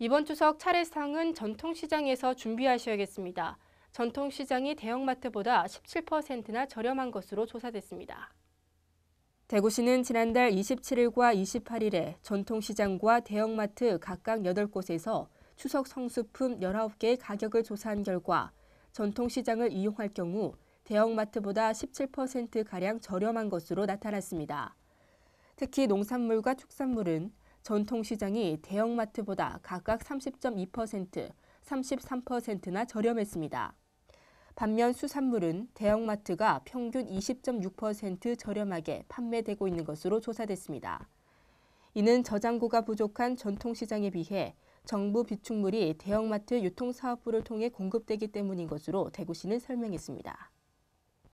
이번 추석 차례상은 전통시장에서 준비하셔야겠습니다. 전통시장이 대형마트보다 17%나 저렴한 것으로 조사됐습니다. 대구시는 지난달 27일과 28일에 전통시장과 대형마트 각각 8곳에서 추석 성수품 19개의 가격을 조사한 결과 전통시장을 이용할 경우 대형마트보다 17%가량 저렴한 것으로 나타났습니다. 특히 농산물과 축산물은 전통시장이 대형마트보다 각각 30.2%, 33%나 저렴했습니다. 반면 수산물은 대형마트가 평균 20.6% 저렴하게 판매되고 있는 것으로 조사됐습니다. 이는 저장고가 부족한 전통시장에 비해 정부 비축물이 대형마트 유통사업부를 통해 공급되기 때문인 것으로 대구시는 설명했습니다.